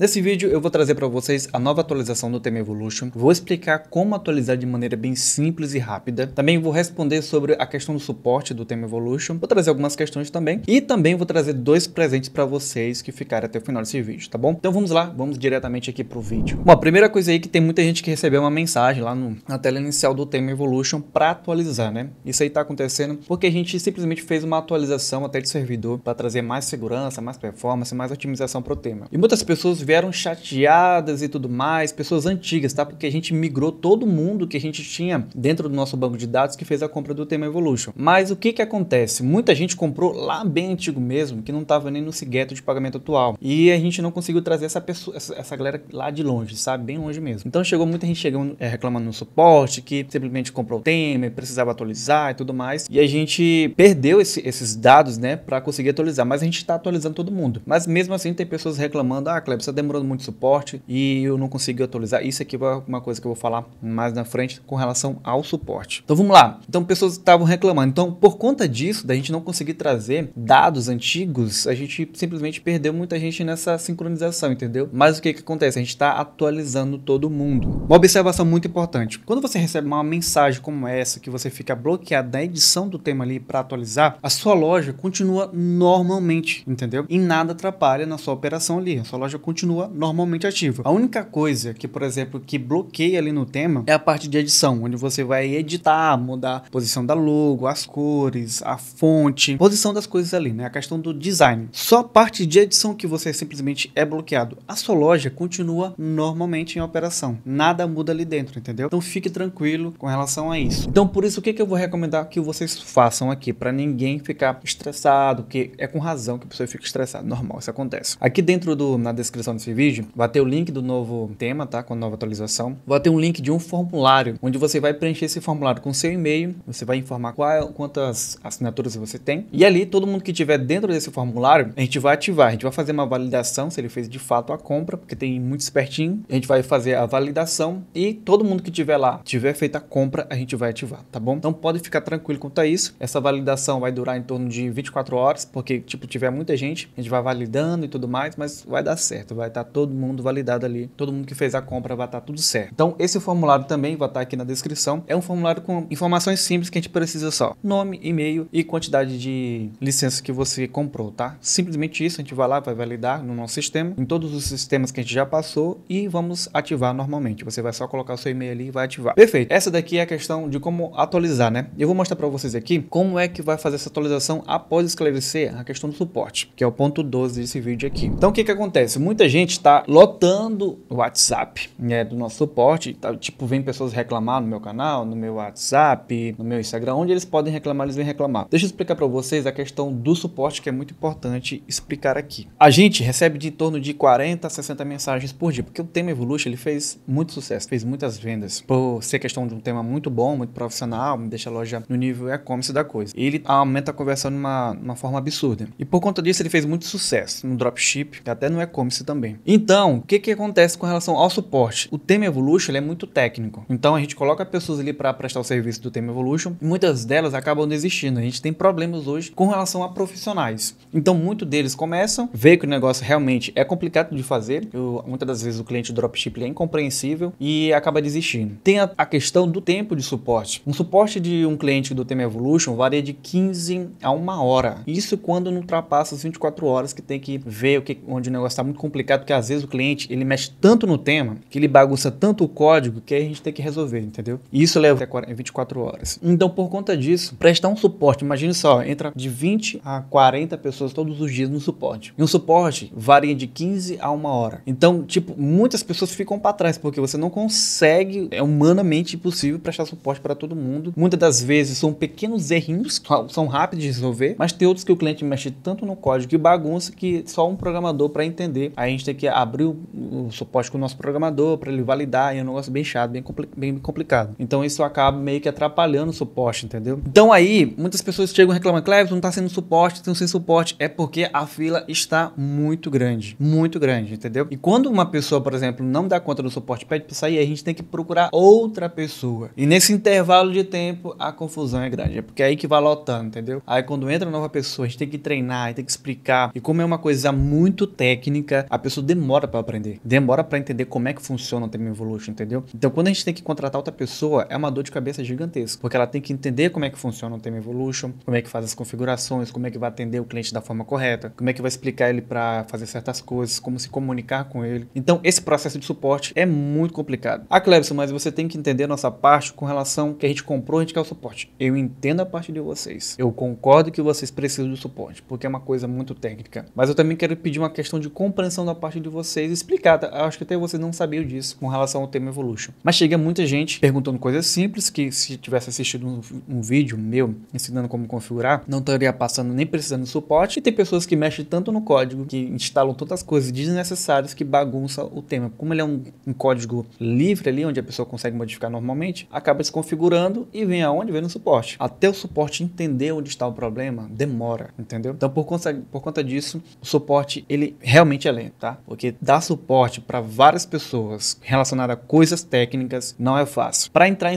Nesse vídeo eu vou trazer para vocês a nova atualização do Tema Evolution, vou explicar como atualizar de maneira bem simples e rápida, também vou responder sobre a questão do suporte do Tema Evolution, vou trazer algumas questões também e também vou trazer dois presentes para vocês que ficaram até o final desse vídeo, tá bom? Então vamos lá, vamos diretamente aqui pro vídeo. Bom, a primeira coisa aí é que tem muita gente que recebeu uma mensagem lá no, na tela inicial do Tema Evolution para atualizar, né? Isso aí tá acontecendo porque a gente simplesmente fez uma atualização até de servidor para trazer mais segurança, mais performance, mais otimização para o tema. E muitas pessoas vieram chateadas e tudo mais, pessoas antigas, tá? Porque a gente migrou todo mundo que a gente tinha dentro do nosso banco de dados que fez a compra do Tema Evolution. Mas o que que acontece? Muita gente comprou lá bem antigo mesmo, que não estava nem no Cigueto de pagamento atual. E a gente não conseguiu trazer essa pessoa, essa galera lá de longe, sabe? Bem longe mesmo. Então chegou muita gente chegando, é, reclamando no suporte, que simplesmente comprou o tema, precisava atualizar e tudo mais. E a gente perdeu esse, esses dados, né, para conseguir atualizar. Mas a gente está atualizando todo mundo. Mas mesmo assim tem pessoas reclamando, ah, Cleber, você tá demorando muito suporte e eu não consegui atualizar. Isso aqui é uma coisa que eu vou falar mais na frente com relação ao suporte. Então vamos lá. Então pessoas estavam reclamando. Então por conta disso, da gente não conseguir trazer dados antigos, a gente simplesmente perdeu muita gente nessa sincronização, entendeu? Mas o que que acontece? A gente está atualizando todo mundo. Uma observação muito importante. Quando você recebe uma mensagem como essa, que você fica bloqueado na edição do tema ali para atualizar, a sua loja continua normalmente, entendeu? E nada atrapalha na sua operação ali. A sua loja continua continua normalmente ativa. A única coisa que, por exemplo, que bloqueia ali no tema é a parte de edição, onde você vai editar, mudar a posição da logo, as cores, a fonte, posição das coisas ali, né? A questão do design. Só a parte de edição que você simplesmente é bloqueado. A sua loja continua normalmente em operação. Nada muda ali dentro, entendeu? Então fique tranquilo com relação a isso. Então por isso o que, que eu vou recomendar que vocês façam aqui para ninguém ficar estressado, que é com razão que a pessoa fica estressada, normal, isso acontece. Aqui dentro do na descrição descrição desse vídeo, vai ter o link do novo tema, tá? Com a nova atualização. Vai ter um link de um formulário, onde você vai preencher esse formulário com seu e-mail, você vai informar qual, quantas assinaturas você tem. E ali, todo mundo que tiver dentro desse formulário, a gente vai ativar, a gente vai fazer uma validação se ele fez de fato a compra, porque tem muito espertinho. A gente vai fazer a validação e todo mundo que tiver lá, tiver feito a compra, a gente vai ativar, tá bom? Então pode ficar tranquilo quanto a isso. Essa validação vai durar em torno de 24 horas, porque tipo, tiver muita gente, a gente vai validando e tudo mais, mas vai dar certo vai estar todo mundo validado ali, todo mundo que fez a compra vai estar tudo certo. Então, esse formulário também vai estar aqui na descrição. É um formulário com informações simples que a gente precisa só: nome, e-mail e quantidade de licenças que você comprou, tá? Simplesmente isso, a gente vai lá, vai validar no nosso sistema, em todos os sistemas que a gente já passou e vamos ativar normalmente. Você vai só colocar o seu e-mail ali e vai ativar. Perfeito. Essa daqui é a questão de como atualizar, né? Eu vou mostrar para vocês aqui como é que vai fazer essa atualização após esclarecer a questão do suporte, que é o ponto 12 desse vídeo aqui. Então, o que que acontece? Muita gente está lotando o WhatsApp né, do nosso suporte. Tá, tipo, vem pessoas reclamar no meu canal, no meu WhatsApp, no meu Instagram. Onde eles podem reclamar, eles vêm reclamar. Deixa eu explicar para vocês a questão do suporte, que é muito importante explicar aqui. A gente recebe de torno de 40 a 60 mensagens por dia, porque o tema Evolution ele fez muito sucesso, fez muitas vendas. Por ser questão de um tema muito bom, muito profissional, deixa a loja no nível e-commerce da coisa. Ele aumenta a conversão de uma, uma forma absurda. E por conta disso, ele fez muito sucesso no dropship, até no e-commerce também também. Então, o que, que acontece com relação ao suporte? O Theme Evolution é muito técnico. Então, a gente coloca pessoas ali para prestar o serviço do Theme Evolution e muitas delas acabam desistindo. A gente tem problemas hoje com relação a profissionais. Então, muitos deles começam, vê que o negócio realmente é complicado de fazer. Eu, muitas das vezes o cliente dropship é incompreensível e acaba desistindo. Tem a, a questão do tempo de suporte. Um suporte de um cliente do Theme Evolution varia de 15 a uma hora. Isso quando não ultrapassa as 24 horas que tem que ver o que, onde o negócio está muito complicado complicado porque às vezes o cliente ele mexe tanto no tema que ele bagunça tanto o código que a gente tem que resolver, entendeu? E isso leva até 24 horas. Então, por conta disso, prestar um suporte, imagine só, entra de 20 a 40 pessoas todos os dias no suporte. E um suporte varia de 15 a uma hora. Então, tipo, muitas pessoas ficam para trás porque você não consegue, é humanamente impossível prestar suporte para todo mundo. Muitas das vezes são pequenos errinhos, são rápidos de resolver, mas tem outros que o cliente mexe tanto no código que bagunça que só um programador para entender. Aí gente tem que abrir o, o suporte com o nosso programador para ele validar, e é um negócio bem chato, bem, compli bem complicado. Então isso acaba meio que atrapalhando o suporte, entendeu? Então aí, muitas pessoas chegam reclamando, Cleves, não está sendo suporte, tá estão sem suporte. É porque a fila está muito grande, muito grande, entendeu? E quando uma pessoa, por exemplo, não dá conta do suporte, pede para sair, a gente tem que procurar outra pessoa. E nesse intervalo de tempo, a confusão é grande, é porque é aí que vai lotando, entendeu? Aí quando entra nova pessoa, a gente tem que treinar, tem que explicar. E como é uma coisa muito técnica, a pessoa pessoa demora para aprender, demora para entender como é que funciona o tema Evolution, entendeu? Então, quando a gente tem que contratar outra pessoa, é uma dor de cabeça gigantesca, porque ela tem que entender como é que funciona o tema Evolution, como é que faz as configurações, como é que vai atender o cliente da forma correta, como é que vai explicar ele para fazer certas coisas, como se comunicar com ele. Então, esse processo de suporte é muito complicado. Ah, Clebson, mas você tem que entender nossa parte com relação que a gente comprou, a gente quer o suporte. Eu entendo a parte de vocês. Eu concordo que vocês precisam do suporte, porque é uma coisa muito técnica. Mas eu também quero pedir uma questão de compreensão a parte de vocês explicar. Tá? Acho que até vocês não sabiam disso com relação ao tema Evolution. Mas chega muita gente perguntando coisas simples que se tivesse assistido um, um vídeo meu ensinando como configurar, não estaria passando nem precisando de suporte. E tem pessoas que mexem tanto no código que instalam tantas coisas desnecessárias que bagunça o tema. Como ele é um, um código livre ali, onde a pessoa consegue modificar normalmente, acaba se configurando e vem aonde? Vem no suporte. Até o suporte entender onde está o problema, demora, entendeu? Então, por conta, por conta disso, o suporte ele realmente é lento tá? Porque dar suporte para várias pessoas relacionada a coisas técnicas não é fácil. Para entrar em,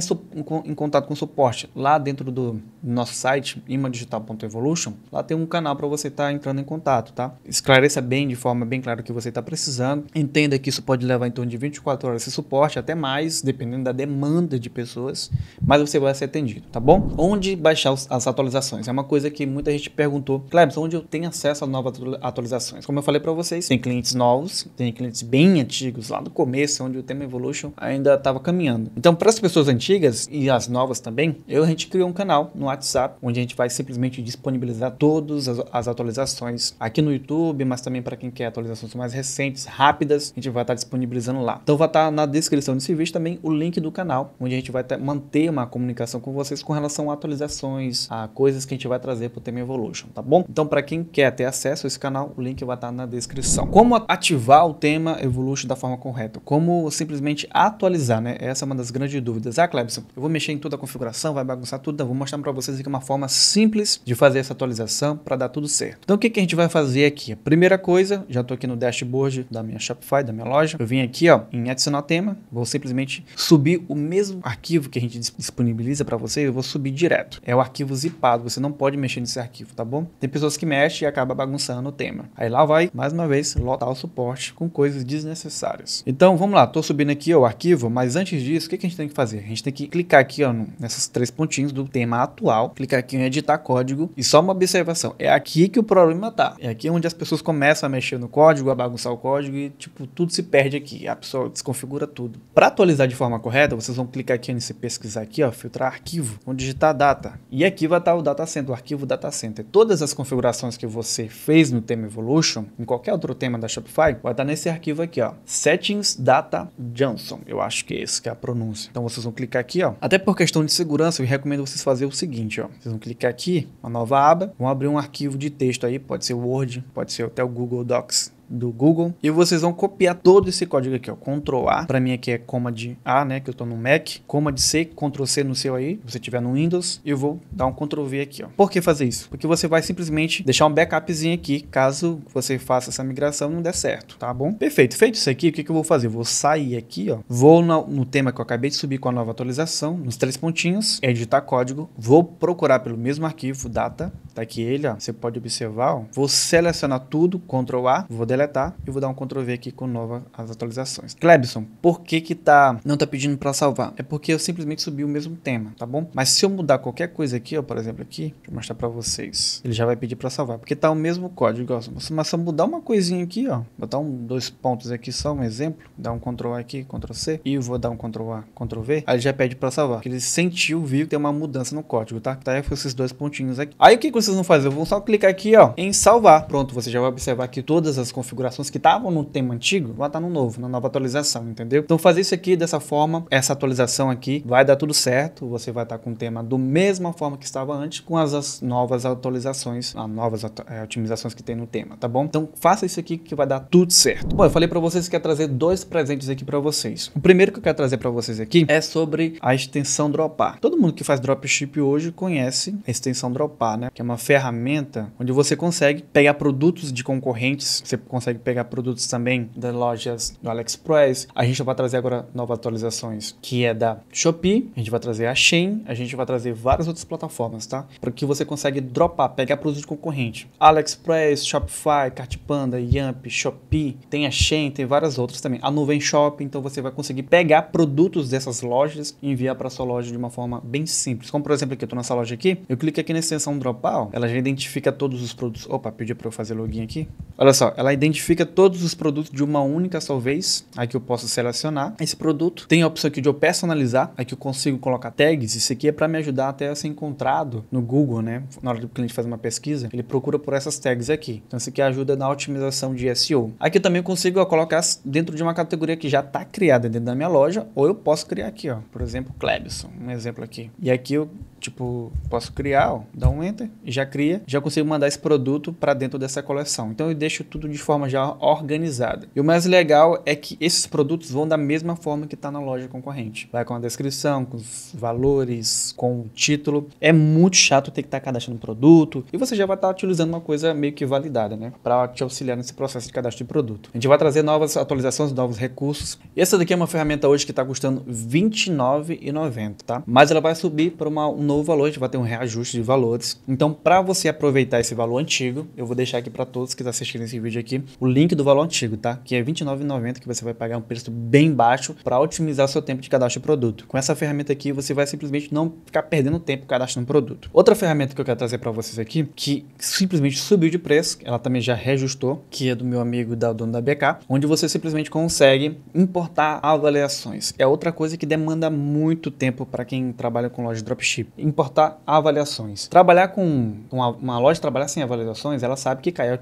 em, contato com suporte lá dentro do no nosso site imadigital.evolution, lá tem um canal para você estar tá entrando em contato, tá? Esclareça bem, de forma bem clara, o que você está precisando. Entenda que isso pode levar em torno de 24 horas esse suporte, até mais, dependendo da demanda de pessoas, mas você vai ser atendido, tá bom? Onde baixar as atualizações? É uma coisa que muita gente perguntou. Clebson, onde eu tenho acesso a novas atualizações? Como eu falei para vocês, tem clientes novos, tem clientes bem antigos, lá no começo, onde o tema Evolution ainda estava caminhando. Então, para as pessoas antigas e as novas também, eu, a gente criou um canal no WhatsApp, onde a gente vai simplesmente disponibilizar todas as, as atualizações aqui no YouTube, mas também para quem quer atualizações mais recentes, rápidas, a gente vai estar tá disponibilizando lá. Então vai estar tá na descrição desse vídeo também o link do canal, onde a gente vai tá, manter uma comunicação com vocês com relação a atualizações, a coisas que a gente vai trazer para o Tema Evolution, tá bom? Então para quem quer ter acesso a esse canal, o link vai estar na descrição. Como ativar o tema Evolution da forma correta? Como simplesmente atualizar, né? Essa é uma das grandes dúvidas. Ah, Clebson, eu vou mexer em toda a configuração, vai bagunçar tudo, eu então vou mostrar para vocês vocês aqui uma forma simples de fazer essa atualização para dar tudo certo. Então o que, que a gente vai fazer aqui? Primeira coisa, já estou aqui no dashboard da minha Shopify, da minha loja. Eu vim aqui ó, em adicionar tema, vou simplesmente subir o mesmo arquivo que a gente disponibiliza para vocês, eu vou subir direto. É o arquivo zipado, você não pode mexer nesse arquivo, tá bom? Tem pessoas que mexem e acaba bagunçando o tema. Aí lá vai, mais uma vez, lotar o suporte com coisas desnecessárias. Então vamos lá, estou subindo aqui ó, o arquivo, mas antes disso, o que, que a gente tem que fazer? A gente tem que clicar aqui ó, nessas três pontinhos do tema atual atual, clicar aqui em editar código e só uma observação, é aqui que o problema tá. É aqui onde as pessoas começam a mexer no código, a bagunçar o código e tipo tudo se perde aqui, a pessoa desconfigura tudo. Para atualizar de forma correta, vocês vão clicar aqui nesse pesquisar aqui, ó, filtrar arquivo, vão digitar data e aqui vai estar tá o data center, o arquivo data center. Todas as configurações que você fez no tema Evolution, em qualquer outro tema da Shopify, vai estar tá nesse arquivo aqui, ó, settings data Johnson. Eu acho que é esse que é a pronúncia. Então vocês vão clicar aqui, ó. Até por questão de segurança, eu recomendo vocês fazerem o seguinte seguinte, ó. Vocês vão clicar aqui, uma nova aba, vão abrir um arquivo de texto aí, pode ser Word, pode ser até o Google Docs, do Google. E vocês vão copiar todo esse código aqui, ó. Ctrl A. Para mim aqui é coma de A, né? Que eu tô no Mac. Coma de C, Ctrl C no seu aí. Se você tiver no Windows, eu vou dar um Ctrl V aqui, ó. Por que fazer isso? Porque você vai simplesmente deixar um backupzinho aqui, caso você faça essa migração não der certo, tá bom? Perfeito. Feito isso aqui, o que, que eu vou fazer? vou sair aqui, ó. Vou no, no tema que eu acabei de subir com a nova atualização, nos três pontinhos, editar código. Vou procurar pelo mesmo arquivo, data. Tá aqui ele, ó. Você pode observar, ó. Vou selecionar tudo, Ctrl A. Vou deletar deletar e vou dar um Ctrl V aqui com novas as atualizações. Clebson, por que que tá, não tá pedindo para salvar? É porque eu simplesmente subi o mesmo tema, tá bom? Mas se eu mudar qualquer coisa aqui, ó, por exemplo aqui, deixa eu mostrar para vocês, ele já vai pedir para salvar, porque tá o mesmo código, ó, mas se eu mudar uma coisinha aqui, ó, botar um, dois pontos aqui só, um exemplo, dar um Ctrl A aqui, Ctrl C, e vou dar um Ctrl A, Ctrl V, aí ele já pede para salvar, ele sentiu, viu que tem uma mudança no código, tá? Tá aí foi esses dois pontinhos aqui. Aí o que, que vocês vão fazer? Eu vou só clicar aqui, ó, em salvar. Pronto, você já vai observar que todas as configurações configurações que estavam no tema antigo, vai estar tá no novo, na nova atualização, entendeu? Então fazer isso aqui dessa forma, essa atualização aqui, vai dar tudo certo, você vai estar tá com o tema do mesma forma que estava antes, com as, as novas atualizações, as novas é, otimizações que tem no tema, tá bom? Então faça isso aqui que vai dar tudo certo. Bom, eu falei para vocês que ia trazer dois presentes aqui para vocês. O primeiro que eu quero trazer para vocês aqui é sobre a extensão Dropar. Todo mundo que faz dropship hoje conhece a extensão Dropar, né? Que é uma ferramenta onde você consegue pegar produtos de concorrentes, você consegue pegar produtos também das lojas do AliExpress. A gente vai trazer agora novas atualizações, que é da Shopee, a gente vai trazer a Shein, a gente vai trazer várias outras plataformas, tá? Para que você consegue dropar, pegar produtos concorrente. AliExpress, Shopify, Cartpanda, Yamp, Shopee, tem a Shein, tem várias outras também. A Nuvem Shop, então você vai conseguir pegar produtos dessas lojas e enviar para sua loja de uma forma bem simples. Como por exemplo aqui, eu tô nessa loja aqui, eu clico aqui na extensão dropar, ela já identifica todos os produtos. Opa, pediu para eu fazer login aqui. Olha só, ela identifica todos os produtos de uma única só vez. Aqui eu posso selecionar esse produto. Tem a opção aqui de eu personalizar. Aqui eu consigo colocar tags. Isso aqui é para me ajudar até a ser encontrado no Google, né? Na hora que o cliente faz uma pesquisa, ele procura por essas tags aqui. Então isso aqui ajuda na otimização de SEO. Aqui eu também consigo ó, colocar dentro de uma categoria que já está criada dentro da minha loja, ou eu posso criar aqui, ó. Por exemplo, Klebson, um exemplo aqui. E aqui eu tipo, posso criar, ó, dá um enter, já cria, já consigo mandar esse produto para dentro dessa coleção. Então eu deixo tudo de forma forma já organizada. E o mais legal é que esses produtos vão da mesma forma que está na loja concorrente. Vai com a descrição, com os valores, com o título. É muito chato ter que estar tá cadastrando produto e você já vai estar tá utilizando uma coisa meio que validada, né? Para te auxiliar nesse processo de cadastro de produto. A gente vai trazer novas atualizações, novos recursos. E essa daqui é uma ferramenta hoje que está custando R$29,90, tá? Mas ela vai subir para um novo valor, a gente vai ter um reajuste de valores. Então, para você aproveitar esse valor antigo, eu vou deixar aqui para todos que estão tá assistindo esse vídeo aqui, o link do valor antigo, tá? Que é R$29,90, 29,90 que você vai pagar um preço bem baixo para otimizar seu tempo de cadastro de produto. Com essa ferramenta aqui, você vai simplesmente não ficar perdendo tempo cadastrando produto. Outra ferramenta que eu quero trazer para vocês aqui, que simplesmente subiu de preço, ela também já reajustou, que é do meu amigo da dono da BK, onde você simplesmente consegue importar avaliações. É outra coisa que demanda muito tempo para quem trabalha com loja de dropship. Importar avaliações. Trabalhar com uma, uma loja trabalhar sem avaliações, ela sabe que cai a,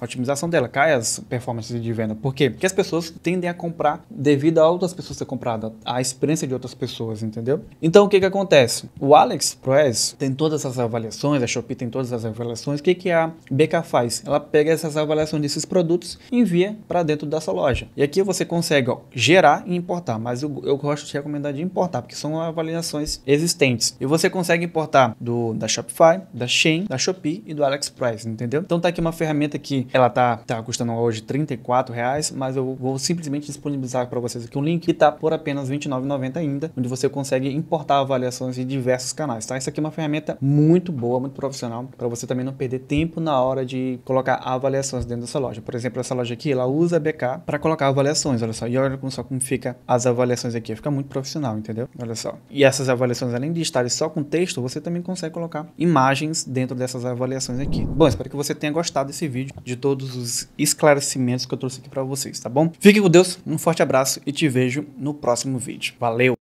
a otimização dela ela cai as performances de venda. Por quê? Porque as pessoas tendem a comprar devido a outras pessoas ter comprado, a experiência de outras pessoas, entendeu? Então o que que acontece? O alex AliExpress tem todas essas avaliações, a Shopee tem todas as avaliações. O que que a BK faz? Ela pega essas avaliações desses produtos e envia para dentro dessa loja. E aqui você consegue ó, gerar e importar, mas eu, eu gosto de recomendar de importar, porque são avaliações existentes. E você consegue importar do da Shopify, da Shein, da Shopee e do AliExpress, entendeu? Então tá aqui uma ferramenta que ela tá, tá Tá custando hoje R$ reais, mas eu vou simplesmente disponibilizar para vocês aqui um link que está por apenas R$ 29,90 ainda, onde você consegue importar avaliações de diversos canais, tá? Isso aqui é uma ferramenta muito boa, muito profissional, para você também não perder tempo na hora de colocar avaliações dentro dessa loja. Por exemplo, essa loja aqui, ela usa BK para colocar avaliações, olha só. E olha só como fica as avaliações aqui, fica muito profissional, entendeu? Olha só. E essas avaliações, além de estarem só com texto, você também consegue colocar imagens dentro dessas avaliações aqui. Bom, espero que você tenha gostado desse vídeo, de todos os esclarecimentos que eu trouxe aqui para vocês, tá bom? Fique com Deus, um forte abraço e te vejo no próximo vídeo. Valeu!